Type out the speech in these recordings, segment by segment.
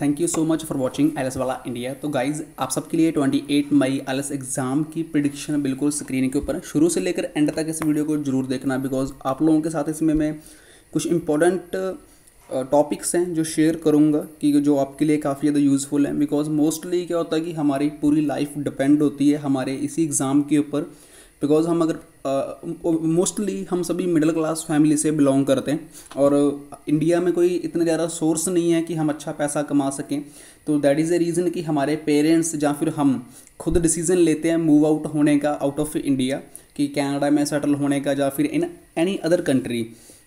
Thank you so much for watching L वाला India तो guys आप सबके लिए 28 मई एल एग्ज़ाम की प्रिडिक्शन बिल्कुल स्क्रीन के ऊपर शुरू से लेकर एंड तक इस वीडियो को जरूर देखना बिकॉज आप लोगों के साथ इसमें मैं कुछ इंपॉर्टेंट टॉपिक्स हैं जो शेयर करूँगा कि जो आपके लिए काफ़ी ज़्यादा यूज़फुल हैं बिकॉज मोस्टली क्या होता है कि हमारी पूरी लाइफ डिपेंड होती है हमारे इसी एग्ज़ाम के ऊपर बिकॉज हम अगर मोस्टली हम सभी मिडिल क्लास फैमिली से बिलोंग करते हैं और इंडिया में कोई इतना ज़्यादा सोर्स नहीं है कि हम अच्छा पैसा कमा सकें तो दैट इज़ ए रीज़न कि हमारे पेरेंट्स या फिर हम खुद डिसीजन लेते हैं मूव आउट होने का आउट ऑफ इंडिया कि कनाडा में सेटल होने का या फिर इन एनी अदर कंट्री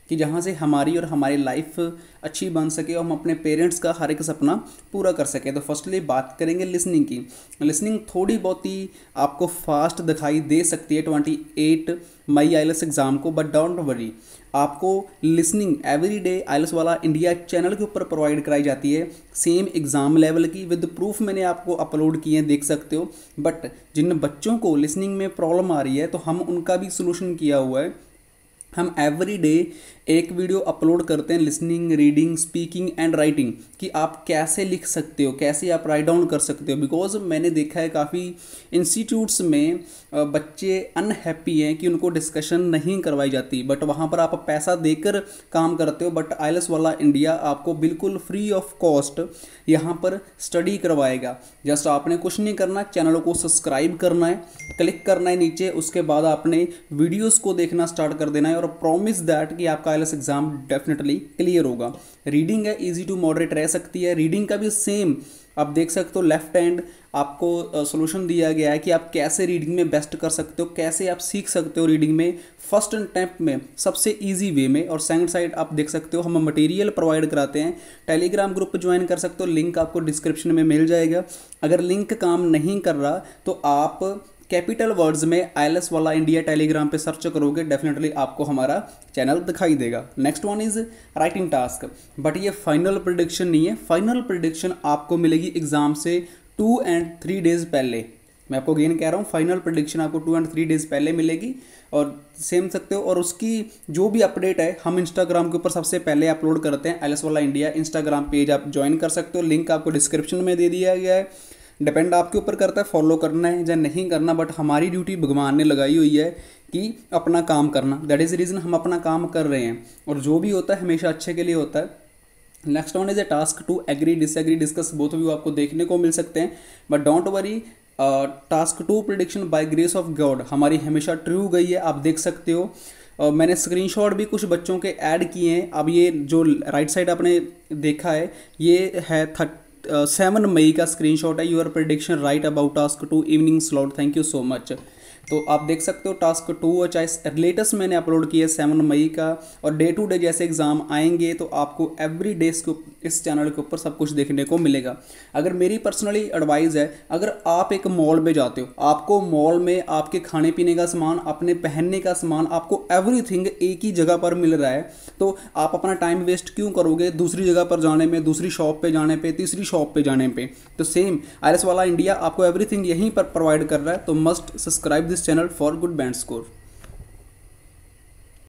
कि जहाँ से हमारी और हमारी लाइफ अच्छी बन सके और हम अपने पेरेंट्स का हर एक सपना पूरा कर सकें तो फर्स्टली बात करेंगे लिसनिंग की लिसनिंग थोड़ी बहुत ही आपको फास्ट दिखाई दे सकती है ट्वेंटी एट मई आई एग्ज़ाम को बट डोंट वरी आपको लिसनिंग एवरी डे आई वाला इंडिया चैनल के ऊपर प्रोवाइड कराई जाती है सेम एग्ज़ाम लेवल की विद प्रूफ मैंने आपको अपलोड किए हैं देख सकते हो बट जिन बच्चों को लिसनिंग में प्रॉब्लम आ रही है तो हम उनका भी सोल्यूशन किया हुआ है हम एवरी डे एक वीडियो अपलोड करते हैं listening reading speaking and writing कि आप कैसे लिख सकते हो कैसे आप राइट डाउन कर सकते हो बिकॉज मैंने देखा है काफ़ी इंस्टीट्यूट्स में बच्चे अनहैप्पी हैं कि उनको डिस्कशन नहीं करवाई जाती बट वहाँ पर आप पैसा देकर काम करते हो बट आइलस वाला इंडिया आपको बिल्कुल फ्री ऑफ कॉस्ट यहाँ पर स्टडी करवाएगा जस्ट आपने कुछ नहीं करना चैनल को सब्सक्राइब करना है क्लिक करना है नीचे उसके बाद आपने वीडियोज़ को देखना स्टार्ट कर देना है और प्रॉमिस दैट कि आपका आई एग्ज़ाम डेफिनेटली क्लियर होगा रीडिंग है ईजी टू मॉडरेट रह सकती है रीडिंग का भी सेम आप देख सकते हो लेफ्ट हैंड आपको सोल्यूशन दिया गया है कि आप कैसे रीडिंग में बेस्ट कर सकते हो कैसे आप सीख सकते हो रीडिंग में फर्स्ट अटैम्प्ट में सबसे इजी वे में और सेकंड साइड आप देख सकते हो हम मटेरियल प्रोवाइड कराते हैं टेलीग्राम ग्रुप ज्वाइन कर सकते हो लिंक आपको डिस्क्रिप्शन में मिल जाएगा अगर लिंक काम नहीं कर रहा तो आप कैपिटल वर्ड्स में आई वाला इंडिया टेलीग्राम पे सर्च करोगे डेफिनेटली आपको हमारा चैनल दिखाई देगा next one is writing task but ये फाइनल प्रोडिक्शन नहीं है फाइनल प्रोडिक्शन आपको मिलेगी एग्जाम से टू एंड थ्री डेज पहले मैं आपको गेन कह रहा हूँ फाइनल प्रोडिक्शन आपको टू एंड थ्री डेज पहले मिलेगी और सेम सकते हो और उसकी जो भी अपडेट है हम इंस्टाग्राम के ऊपर सबसे पहले अपलोड करते हैं एल वाला इंडिया इंस्टाग्राम पेज आप ज्वाइन कर सकते हो लिंक आपको डिस्क्रिप्शन में दे दिया गया है डिपेंड आपके ऊपर करता है फॉलो करना है या नहीं करना बट हमारी ड्यूटी भगवान ने लगाई हुई है कि अपना काम करना दैट इज़ रीज़न हम अपना काम कर रहे हैं और जो भी होता है हमेशा अच्छे के लिए होता है next one is a task two agree disagree discuss both view आपको देखने को मिल सकते हैं but don't worry task two prediction by grace of God हमारी हमेशा ट्रू गई है आप देख सकते हो uh, मैंने स्क्रीनशॉट भी कुछ बच्चों के ऐड किए हैं अब ये जो राइट right साइड आपने देखा है ये है थर्ट सेवन मई का स्क्रीनशॉट है your prediction right about ask to evening slot thank you so much तो आप देख सकते हो टास्क टू और चाहे लेटेस्ट मैंने अपलोड किया है सेवन मई का और डे टू डे जैसे एग्ज़ाम आएंगे तो आपको एवरी डे इस चैनल के ऊपर सब कुछ देखने को मिलेगा अगर मेरी पर्सनली एडवाइस है अगर आप एक मॉल में जाते हो आपको मॉल में आपके खाने पीने का सामान अपने पहनने का सामान आपको एवरीथिंग एक ही जगह पर मिल रहा है तो आप अपना टाइम वेस्ट क्यों करोगे दूसरी जगह पर जाने में दूसरी शॉप पर जाने पर तीसरी शॉप पर जाने पर तो सेम आर वाला इंडिया आपको एवरीथिंग यहीं पर प्रोवाइड कर रहा है तो must subscribe this this channel for good band score.